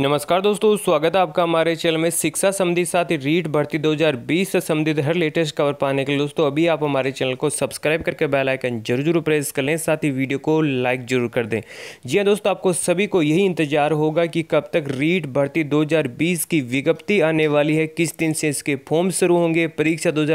नमस्कार दोस्तों स्वागत है आपका हमारे चैनल में शिक्षा संबंधी साथ ही रीट भर्ती 2020 से संबंधित हर लेटेस्ट खबर पाने के लिए दोस्तों अभी आप हमारे चैनल को सब्सक्राइब करके बेल आइकन जरूर जरूर प्रेस कर लें साथ ही वीडियो को लाइक जरूर कर दें जी हाँ दोस्तों आपको सभी को यही इंतजार होगा कि कब तक रीट भर्ती दो की विज्ञप्ति आने वाली है किस दिन से इसके फॉर्म शुरू होंगे परीक्षा दो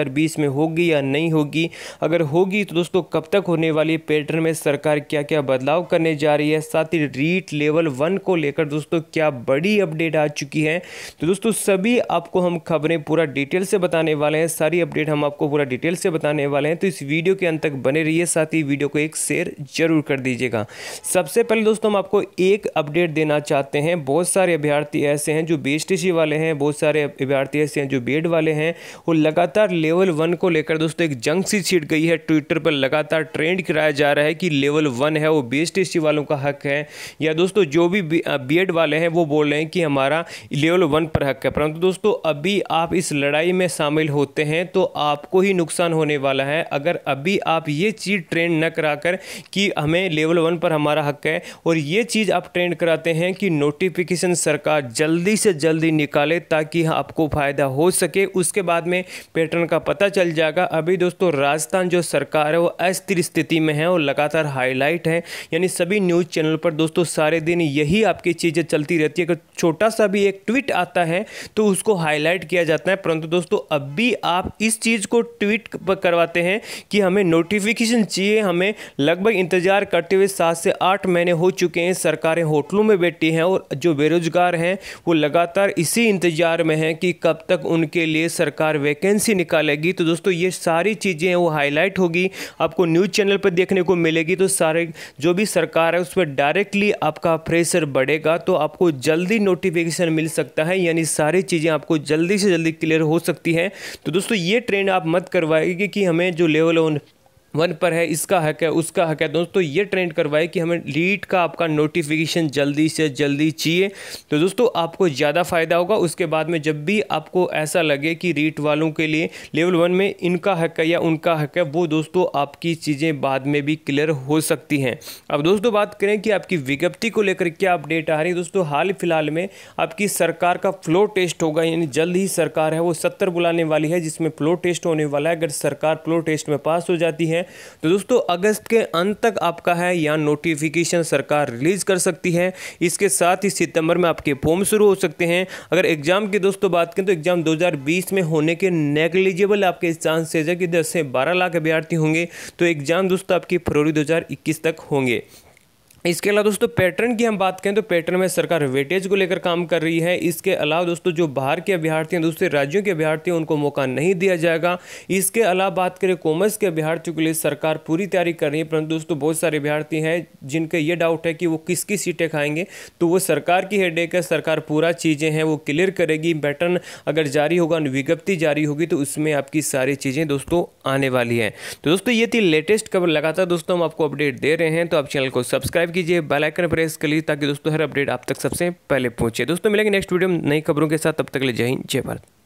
में होगी या नहीं होगी अगर होगी तो दोस्तों कब तक होने वाली पैटर्न में सरकार क्या क्या बदलाव करने जा रही है साथ ही रीट लेवल वन को लेकर दोस्तों क्या बड़ी अपडेट आ चुकी है तो दोस्तों सभी आपको हम खबरें पूरा डिटेल से बताने वाले हैं सारी अपडेट हम आपको पूरा डिटेल से बताने वाले हैं तो इस वीडियो के अंत तक बने रहिए साथ ही वीडियो को एक शेयर जरूर कर दीजिएगा सबसे पहले दोस्तों हम आपको एक अपडेट देना चाहते हैं बहुत सारे अभ्यर्थी ऐसे हैं जो बी वाले हैं बहुत सारे अभ्यर्थी ऐसे हैं जो बी e वाले हैं वो लगातार लेवल वन को लेकर दोस्तों एक जंग सी छिड़ गई है ट्विटर पर लगातार ट्रेंड कराया जा रहा है कि लेवल वन है वो बी वालों का हक है या दोस्तों जो भी बी e वाले हैं वो बोल रहे हैं कि हमारा लेवल वन पर हक है परंतु दोस्तों अभी आप इस लड़ाई में शामिल होते हैं तो आपको ही नुकसान होने वाला है अगर अभी आप ये चीज़ ट्रेंड न करा कर कि हमें लेवल वन पर हमारा हक है और ये चीज़ आप ट्रेंड कराते हैं कि नोटिफिकेशन सरकार जल्दी से जल्दी निकाले ताकि आपको फ़ायदा हो सके उसके बाद में पैटर्न का पता चल जाएगा अभी दोस्तों राजस्थान जो सरकार है वो अस्थिर स्थिति में है और लगातार हाईलाइट है यानी सभी न्यूज़ चैनल पर दोस्तों सारे दिन यही आपकी चीज़ें चलती रहती है एक छोटा सा भी एक ट्वीट आता है तो उसको हाईलाइट किया जाता है परंतु दोस्तों अब भी आप इस चीज़ को ट्वीट करवाते हैं कि हमें नोटिफिकेशन चाहिए हमें लगभग इंतज़ार करते हुए सात से आठ महीने हो चुके हैं सरकारें होटलों में बैठी हैं और जो बेरोजगार हैं वो लगातार इसी इंतज़ार में हैं कि कब तक उनके लिए सरकार वैकेंसी निकालेगी तो दोस्तों ये सारी चीज़ें हैं वो हाईलाइट होगी आपको न्यूज़ चैनल पर देखने को मिलेगी तो सारे जो भी सरकार है उस पर डायरेक्टली आपका प्रेशर बढ़ेगा तो आपको जल्दी नोटिफिकेशन मिल सकता है यानी सारी चीज़ें आपको जल्दी से जल्दी क्लियर हो सकती है तो दोस्तों ये ट्रेंड आप मत करवाएगी कि हमें जो लेवल ऑन वन पर है इसका हक है उसका हक है दोस्तों ये ट्रेंड करवाए कि हमें लीड का आपका नोटिफिकेशन जल्दी से जल्दी चाहिए तो दोस्तों आपको ज़्यादा फ़ायदा होगा उसके बाद में जब भी आपको ऐसा लगे कि रीट वालों के लिए लेवल वन में इनका हक है या उनका हक है वो दोस्तों आपकी चीज़ें बाद में भी क्लियर हो सकती हैं अब दोस्तों बात करें कि आपकी विज्ञप्ति को लेकर क्या अपडेट आ रही है दोस्तों हाल फिलहाल में आपकी सरकार का फ्लो टेस्ट होगा यानी जल्द ही सरकार है वो सत्तर बुलाने वाली है जिसमें फ्लो टेस्ट होने वाला है अगर सरकार फ्लो टेस्ट में पास हो जाती है हैं तो दोस्तों अगस्त के अंत तक आपका है या नोटिफिकेशन सरकार रिलीज़ कर सकती है इसके साथ ही सितंबर में आपके फॉर्म शुरू हो सकते हैं अगर एग्ज़ाम की दोस्तों बात करें तो एग्ज़ाम 2020 में होने के नेग्लिजिबल आपके चांसेज है कि दस से बारह लाख अभ्यर्थी होंगे तो एग्ज़ाम दोस्तों आपकी फरवरी दो तक होंगे इसके अलावा दोस्तों पैटर्न की हम बात करें तो पैटर्न में सरकार वेटेज को लेकर काम कर रही है इसके अलावा दोस्तों जो बाहर के अभ्यार्थी हैं दूसरे राज्यों के अभ्यर्थी हैं उनको मौका नहीं दिया जाएगा इसके अलावा बात करें कॉमर्स के अभ्यार्थियों के लिए सरकार पूरी तैयारी कर रही है परंतु दोस्तों बहुत सारे अभ्यार्थी हैं जिनका ये डाउट है कि वो किसकी सीटें खाएंगे तो वो सरकार की हेड है सरकार पूरा चीज़ें हैं वो क्लियर करेगी पैटर्न अगर जारी होगा विज्ञप्ति जारी होगी तो उसमें आपकी सारी चीज़ें दोस्तों आने वाली हैं तो दोस्तों ये थी लेटेस्ट खबर लगातार दोस्तों हम आपको अपडेट दे रहे हैं तो आप चैनल को सब्सक्राइब सब्सक्राइब कीजिए बेल आइकन प्रेस कर लीजिए ताकि दोस्तों हर अपडेट आप तक सबसे पहले पहुंचे दोस्तों मिलेंगे नेक्स्ट वीडियो में नई खबरों के साथ तब तक ले जय हिंद जय भारत